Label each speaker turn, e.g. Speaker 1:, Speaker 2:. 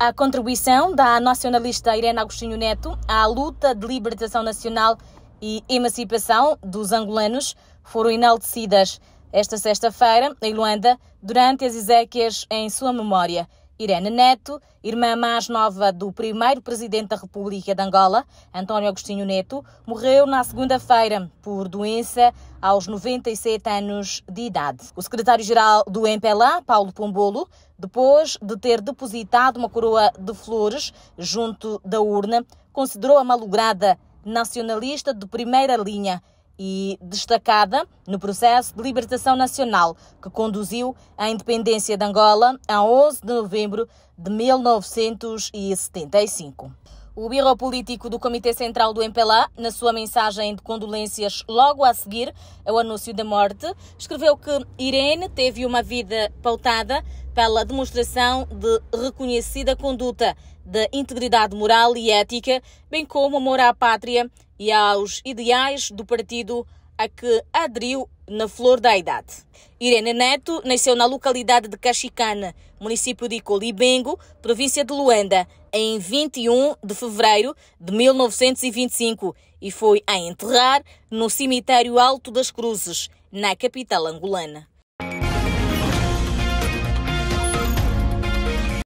Speaker 1: a contribuição da nacionalista Irene Agostinho Neto à luta de libertação nacional e emancipação dos angolanos foram enaltecidas esta sexta-feira em Luanda durante as exéquias em sua memória. Irene Neto, irmã mais nova do primeiro presidente da República de Angola, António Agostinho Neto, morreu na segunda-feira por doença aos 97 anos de idade. O secretário-geral do MPLA, Paulo Pombolo, depois de ter depositado uma coroa de flores junto da urna, considerou a malograda nacionalista de primeira linha e destacada no processo de libertação nacional que conduziu à independência de Angola a 11 de novembro de 1975. O Biro Político do Comitê Central do MPLA, na sua mensagem de condolências logo a seguir ao anúncio da morte, escreveu que Irene teve uma vida pautada pela demonstração de reconhecida conduta de integridade moral e ética, bem como amor à pátria e aos ideais do partido a que aderiu na flor da idade. Irene Neto nasceu na localidade de Caxicana, município de Colibengo, província de Luanda, em 21 de fevereiro de 1925 e foi a enterrar no cemitério Alto das Cruzes, na capital angolana.